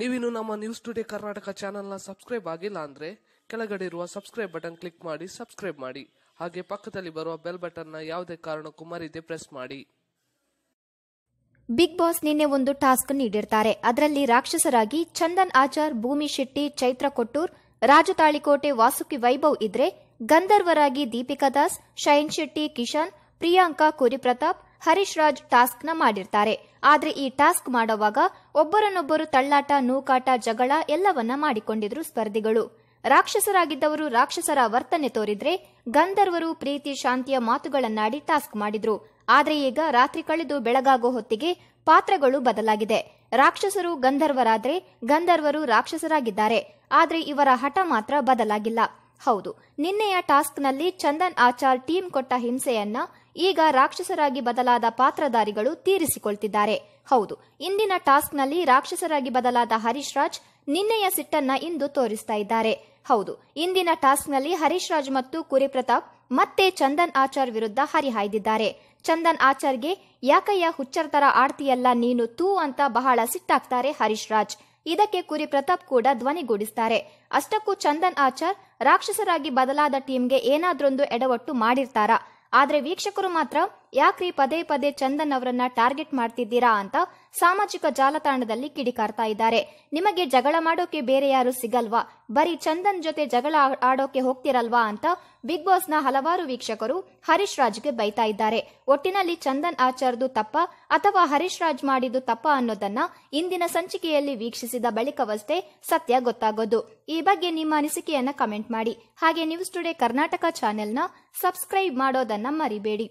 ನೀವಿನ್ನು ನಮ್ಮ news today Karnataka ನ ಸಬ್ಸ್ಕ್ರೈಬ್ ಆಗಿಲ್ಲ ಅಂದ್ರೆ ಕೆಳಗಡೆ ಇರುವ ಸಬ್ಸ್ಕ್ರೈಬ್ ಬಟನ್ ಕ್ಲಿಕ್ ಮಾಡಿ ಸಬ್ಸ್ಕ್ರೈಬ್ ಮಾಡಿ ಹಾಗೆ ಪಕ್ಕದಲ್ಲಿ ಬರುವ ಬೆಲ್ ನ ಯಾವುದೇ ಕಾರಣಕ್ಕೂ ಮರೀದೆ ಪ್ರೆಸ್ ಮಾಡಿ ಬಿಗ್ ಬಾಸ್ ನಿನ್ನೆ ಒಂದು ಟಾಸ್ಕ್ ನೀಡಿರ್ತಾರೆ ಅದರಲ್ಲಿ ರಾಕ್ಷಸರಾಗಿ ಚಂದನ್ ಆಚಾರ್ ಭೂಮಿ ಶೆಟ್ಟಿ ಚೈತ್ರ ಕೊಟ್ಟೂರ್ ರಾಜತಾಳಿಕೋಟೆ ವಾಸುಕಿ ವೈಭವ್ ಇದ್ರೆ ಗಂಧರ್ವರಾಗಿ ದೀಪಿಕಾ ದಾಸ್ ಶೈನ್ ಶೆಟ್ಟಿ ಕಿಶನ್ ಪ್ರಿಯಾಂಕಾ ಕುರಿಪ್ರತಾಪ್ ಹರೀಶ್ ರಾಜ್ ಟಾಸ್ಕ್ನ ಮಾಡಿರ್ತಾರೆ ಆದ್ರೆ ಈ ಟಾಸ್ಕ್ ಮಾಡುವಾಗ ಒಬ್ಬರನ್ನೊಬ್ಬರು ತಳ್ಳಾಟ ನೂಕಾಟ ಜಗಳ ಎಲ್ಲವನ್ನ ಮಾಡಿಕೊಂಡಿದ್ರು ಸ್ಪರ್ಧಿಗಳು ರಾಕ್ಷಸರಾಗಿದ್ದವರು ರಾಕ್ಷಸರ ವರ್ತನೆ ತೋರಿದ್ರೆ ಗಂಧರ್ವರು ಪ್ರೀತಿ ಶಾಂತಿಯ ಮಾತುಗಳನ್ನಾಡಿ ಟಾಸ್ಕ್ ಮಾಡಿದ್ರು ಆದ್ರೆ ಈಗ ರಾತ್ರಿ ಕಳೆದು ಬೆಳಗಾಗೋ ಹೊತ್ತಿಗೆ ಪಾತ್ರಗಳು ಬದಲಾಗಿದೆ ರಾಕ್ಷಸರು ಗಂಧರ್ವರಾದ್ರೆ ಗಂಧರ್ವರು ರಾಕ್ಷಸರಾಗಿದ್ದಾರೆ ಆದ್ರೆ ಇವರ ಹಠ ಮಾತ್ರ ಬದಲಾಗಿಲ್ಲ ಹೌದು ನಿನ್ನೆಯ ಟಾಸ್ಕ್ನಲ್ಲಿ ಚಂದನ್ ಆಚಾರ್ ಟೀಮ್ ಕೊಟ್ಟ ಹಿಂಸೆಯನ್ನ ಈಗ ರಾಕ್ಷಸರಾಗಿ ಬದಲಾದ ಪಾತ್ರಧಾರಿಗಳು ತೀರಿಸಿಕೊಳ್ತಿದ್ದಾರೆ ಹೌದು ಇಂದಿನ ಟಾಸ್ಕ್ನಲ್ಲಿ ರಾಕ್ಷಸರಾಗಿ ಬದಲಾದ ಹರೀಶ್ ರಾಜ್ ನಿನ್ನೆಯ ಸಿಟ್ಟನ್ನ ಇಂದು ತೋರಿಸ್ತಾ ಇದ್ದಾರೆ ಹೌದು ಇಂದಿನ ಟಾಸ್ಕ್ನಲ್ಲಿ ಹರೀಶ್ ರಾಜ್ ಮತ್ತು ಕುರಿಪ್ರತಾಪ್ ಮತ್ತೆ ಚಂದನ್ ಆಚಾರ್ ವಿರುದ್ಧ ಹರಿಹಾಯ್ದಿದ್ದಾರೆ ಚಂದನ್ ಆಚಾರ್ಗೆ ಯಾಕಯ್ಯ ಹುಚ್ಚರ್ತರ ಆಡ್ತಿಯಲ್ಲ ನೀನು ತೂ ಅಂತ ಬಹಳ ಸಿಟ್ಟಾಗ್ತಾರೆ ಹರೀಶ್ ರಾಜ್ ಇದಕ್ಕೆ ಕುರಿ ಪ್ರತಾಪ್ ಕೂಡ ಧ್ವನಿಗೂಡಿಸುತ್ತಾರೆ ಅಷ್ಟಕ್ಕೂ ಚಂದನ್ ಆಚಾರ್ ರಾಕ್ಷಸರಾಗಿ ಬದಲಾದ ಟೀಮ್ಗೆ ಏನಾದ್ರೊಂದು ಎಡವಟ್ಟು ಮಾಡಿರ್ತಾರಾ ಆದರೆ ವೀಕ್ಷಕರು ಮಾತ್ರ ಯಾಕ್ರಿ ಪದೇ ಪದೇ ಚಂದನ್ ಅವರನ್ನ ಟಾರ್ಗೆಟ್ ಮಾಡ್ತಿದ್ದೀರಾ ಅಂತ ಸಾಮಾಜಿಕ ಜಾಲತಾಣದಲ್ಲಿ ಕಿಡಿಕಾರ್ತಾ ಇದ್ದಾರೆ ನಿಮಗೆ ಜಗಳ ಮಾಡೋಕೆ ಬೇರೆ ಯಾರು ಸಿಗಲ್ವಾ ಬರೀ ಚಂದನ್ ಜೊತೆ ಜಗಳ ಆಡೋಕೆ ಹೋಗ್ತಿರಲ್ವಾ ಅಂತ ಬಿಗ್ ಬಾಸ್ನ ಹಲವಾರು ವೀಕ್ಷಕರು ಹರೀಶ್ ರಾಜ್ಗೆ ಬೈತಾ ಇದ್ದಾರೆ ಒಟ್ಟಿನಲ್ಲಿ ಚಂದನ್ ಆಚಾರ್ದು ತಪ್ಪ ಅಥವಾ ಹರೀಶ್ ರಾಜ್ ಮಾಡಿದ್ದು ತಪ್ಪ ಅನ್ನೋದನ್ನ ಇಂದಿನ ಸಂಚಿಕೆಯಲ್ಲಿ ವೀಕ್ಷಿಸಿದ ಬಳಿಕವಷ್ಟೇ ಸತ್ಯ ಗೊತ್ತಾಗೋದು ಈ ಬಗ್ಗೆ ನಿಮ್ಮ ಅನಿಸಿಕೆಯನ್ನ ಕಮೆಂಟ್ ಮಾಡಿ ಹಾಗೆ ನ್ಯೂಸ್ ಟುಡೇ ಕರ್ನಾಟಕ ಚಾನೆಲ್ನ ಸಬ್ಸ್ಕ್ರೈಬ್ ಮಾಡೋದನ್ನ ಮರಿಬೇಡಿ